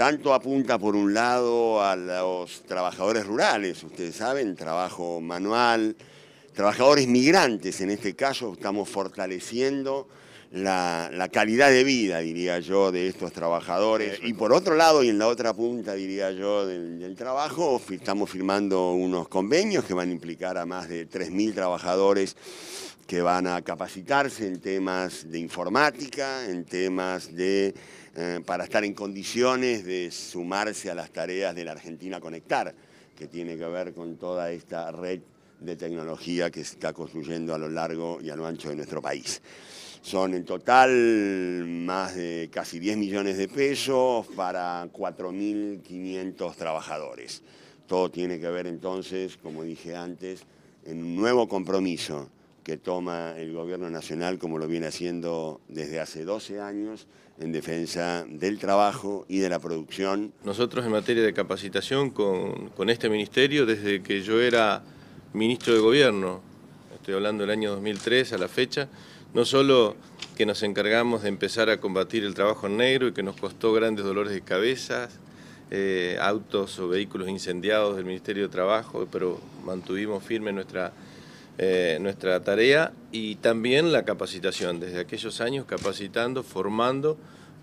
tanto apunta por un lado a los trabajadores rurales, ustedes saben, trabajo manual, trabajadores migrantes en este caso, estamos fortaleciendo la, calidad de vida, diría yo, de estos trabajadores. Y por otro lado, y en la otra punta, diría yo, del, trabajo, estamos firmando unos convenios que van a implicar a más de 3.000 trabajadores que van a capacitarse en temas de informática, en temas de, eh, para estar en condiciones de sumarse a las tareas de la Argentina Conectar, que tiene que ver con toda esta red de tecnología que se está construyendo a lo largo y a lo ancho de nuestro país. Son en total más de casi 10 millones de pesos para 4.500 trabajadores. Todo tiene que ver entonces, como dije antes, en un nuevo compromiso que toma el Gobierno Nacional, como lo viene haciendo desde hace 12 años, en defensa del trabajo y de la producción. Nosotros en materia de capacitación con, este ministerio, desde que yo era ministro de Gobierno, estoy hablando del año 2003 a la fecha, no solo que nos encargamos de empezar a combatir el trabajo en negro y que nos costó grandes dolores de cabeza, eh, autos o vehículos incendiados del Ministerio de Trabajo, pero mantuvimos firme nuestra, eh, nuestra tarea y también la capacitación, desde aquellos años capacitando, formando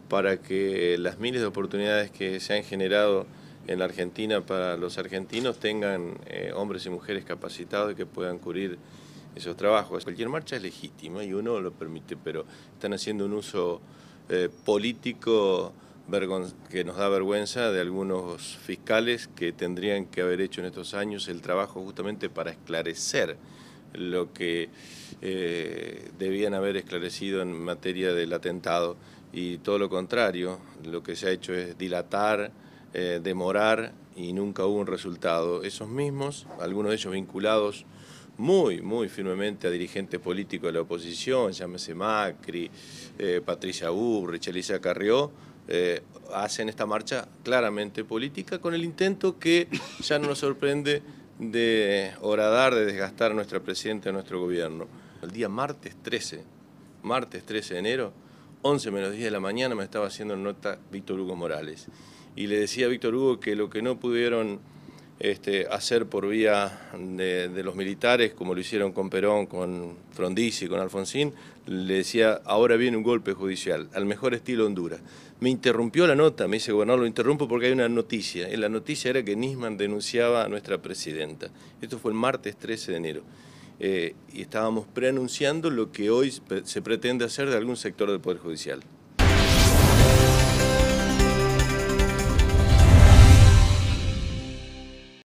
para que las miles de oportunidades que se han generado en la Argentina para los argentinos tengan eh, hombres y mujeres capacitados y que puedan cubrir esos trabajos. Cualquier marcha es legítima y uno lo permite, pero están haciendo un uso eh, político que nos da vergüenza de algunos fiscales que tendrían que haber hecho en estos años el trabajo justamente para esclarecer lo que eh, debían haber esclarecido en materia del atentado y todo lo contrario, lo que se ha hecho es dilatar, eh, demorar y nunca hubo un resultado. Esos mismos, algunos de ellos vinculados muy, muy firmemente a dirigentes políticos de la oposición, llámese Macri, eh, Patricia Burrich, Elisa Carrió, eh, hacen esta marcha claramente política con el intento que ya no nos sorprende de horadar, de desgastar a nuestra presidenta, a nuestro gobierno. El día martes 13, martes 13 de enero, 11 menos 10 de la mañana, me estaba haciendo nota Víctor Hugo Morales. Y le decía a Víctor Hugo que lo que no pudieron este, hacer por vía de, los militares, como lo hicieron con Perón, con Frondizi, con Alfonsín, le decía, ahora viene un golpe judicial, al mejor estilo Honduras. Me interrumpió la nota, me dice, gobernador, lo interrumpo porque hay una noticia. Y la noticia era que Nisman denunciaba a nuestra presidenta. Esto fue el martes 13 de enero. Eh, y estábamos preanunciando lo que hoy se pretende hacer de algún sector del Poder Judicial.